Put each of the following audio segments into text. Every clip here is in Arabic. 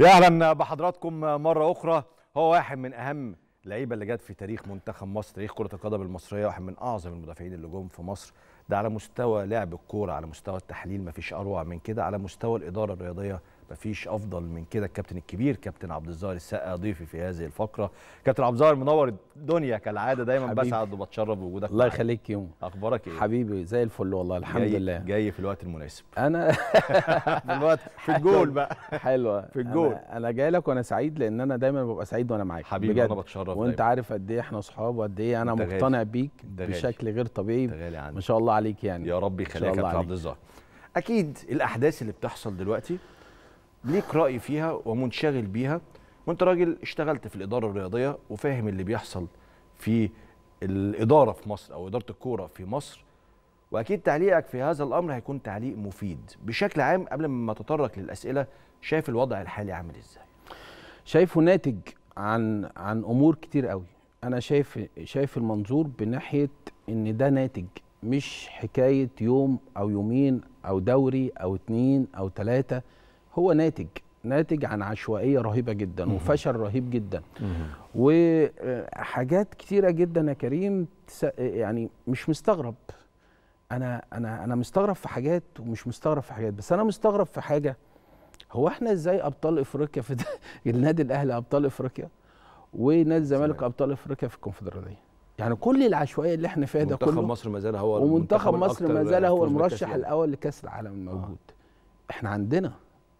يا اهلا بحضراتكم مره اخرى هو واحد من اهم اللعيبه اللي جت في تاريخ منتخب مصر تاريخ كره القدم المصريه واحد من اعظم المدافعين اللي جم في مصر ده على مستوى لعب الكوره على مستوى التحليل ما فيش اروع من كده على مستوى الاداره الرياضيه مفيش افضل من كده الكابتن الكبير كابتن عبد الظاهر السقا ضيفي في هذه الفقره كابتن عبد الظاهر منور الدنيا كالعاده دايما حبيبي. بسعد وبتشرف بوجودك الله يخليك يوم اخبارك ايه حبيبي زي الفل والله الحمد جاي لله جاي في الوقت المناسب انا في الوقت في الجول بقى حلوه في الجول انا, أنا جاي لك وانا سعيد لان انا دايما ببقى سعيد وانا معاك حبيبي بجد. انا بتشرف وانت دايما. عارف قد ايه احنا اصحاب وقد ايه انا مقتنع بيك بشكل غير طبيعي ما شاء الله عليك يعني يا رب يخليك يا كابتن عبد الظاهر اكيد الاحداث اللي بتحصل دلوقتي ليك راي فيها ومنشغل بيها وانت راجل اشتغلت في الاداره الرياضيه وفاهم اللي بيحصل في الاداره في مصر او اداره الكوره في مصر واكيد تعليقك في هذا الامر هيكون تعليق مفيد بشكل عام قبل ما اتطرق للاسئله شايف الوضع الحالي عامل ازاي شايفه ناتج عن عن امور كتير قوي انا شايف شايف المنظور بناحيه ان ده ناتج مش حكايه يوم او يومين او دوري او اتنين او تلاته هو ناتج ناتج عن عشوائيه رهيبه جدا مم. وفشل رهيب جدا مم. وحاجات كتيره جدا يا كريم يعني مش مستغرب انا انا انا مستغرب في حاجات ومش مستغرب في حاجات بس انا مستغرب في حاجه هو احنا ازاي ابطال افريقيا في النادي الاهلي ابطال افريقيا ونادي الزمالك ابطال افريقيا في الكونفدراليه يعني كل العشوائيه اللي احنا فيها ده كله منتخب مصر ما زال هو ومنتخب مصر ما زال هو المرشح الاول لكاس العالم الموجود آه. احنا عندنا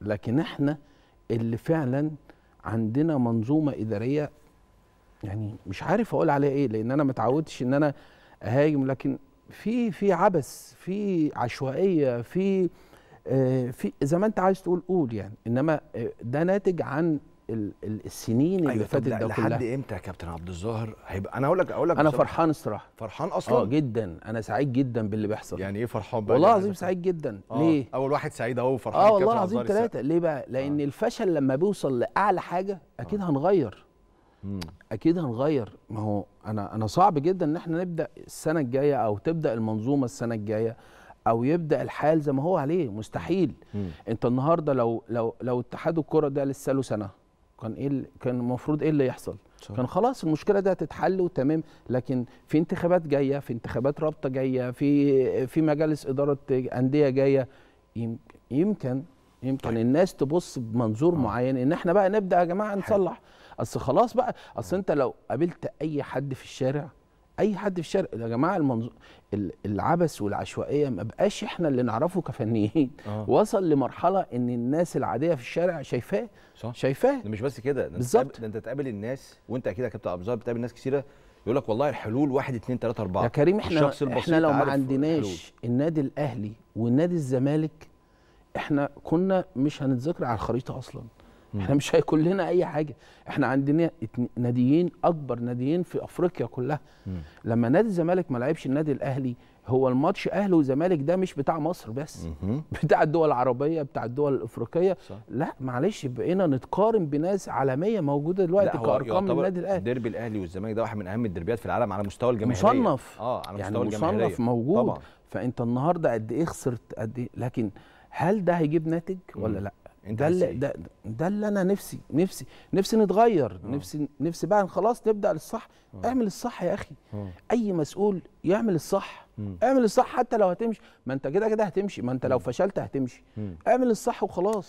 لكن احنا اللي فعلا عندنا منظومه اداريه يعني مش عارف اقول عليها ايه لان انا ما اتعودتش ان انا اهاجم لكن في في عبث في عشوائيه في آه، في زي ما انت عايز تقول قول يعني انما آه، ده ناتج عن السنين اللي أيوة فاتت ده كلها لحد امتى يا كابتن عبد الظاهر هيبقى انا اقول لك اقول لك انا فرحان الصراحه فرحان آه، اصلا اه جدا انا سعيد جدا باللي بيحصل يعني ايه فرحان بقى والله يعني العظيم سعيد جدا آه. ليه اول واحد سعيد اهو فرحان اه والله العظيم ثلاثه ليه بقى لان آه. الفشل لما بيوصل لاعلى حاجه اكيد آه. هنغير مم. اكيد هنغير ما هو انا انا صعب جدا ان احنا نبدا السنه الجايه او تبدا المنظومه السنه الجايه او يبدا الحال زي ما هو عليه مستحيل مم. انت النهارده لو لو لو اتحاد الكره ده لسه له سنه كان ايه كان المفروض ايه اللي يحصل صح. كان خلاص المشكله دي هتتحل وتمام لكن في انتخابات جايه في انتخابات رابطه جايه في في مجالس اداره انديه جايه يمكن يمكن طيب. الناس تبص بمنظور آه. معين ان احنا بقى نبدا يا جماعه نصلح اصل خلاص بقى اصل انت لو قابلت اي حد في الشارع اي حد في الشرق يا جماعه المنظ... العبث والعشوائيه ما بقاش احنا اللي نعرفه كفنيين آه. وصل لمرحله ان الناس العاديه في الشارع شايفاه شايفاه مش بس كده بالظبط ده انت تقابل الناس وانت اكيد يا كابتن عبد بتقابل ناس كثيره يقول لك والله الحلول 1 2 3 4 يا كريم احنا احنا لو ما عندناش النادي الاهلي ونادي الزمالك احنا كنا مش هنتذكر على الخريطه اصلا احنا مش هيكون لنا اي حاجه احنا عندنا ناديين اكبر ناديين في افريقيا كلها لما نادي الزمالك ما لعبش النادي الاهلي هو الماتش اهلي وزمالك ده مش بتاع مصر بس بتاع الدول العربيه بتاع الدول الافريقيه صح. لا معلش بقينا نتقارن بناس عالميه موجوده دلوقتي كارقام النادي الاهلي ديربي الاهلي والزمالك ده واحد من اهم الديربيات في العالم على مستوى الجماهيريه مصنف اه على مستوى يعني الجماهيريه مصنف موجود طبعا. فانت النهارده قد ايه خسرت قد ايه لكن هل ده هيجيب ناتج ولا مم. لا انت ده اللي ايه؟ ده, ده اللي انا نفسي نفسي نفسي نتغير أوه. نفسي نفسي بقى خلاص نبدا للصح أوه. اعمل الصح يا اخي أوه. اي مسؤول يعمل الصح أوه. اعمل الصح حتى لو هتمشي ما انت كده كده هتمشي ما انت لو فشلت هتمشي أوه. اعمل الصح وخلاص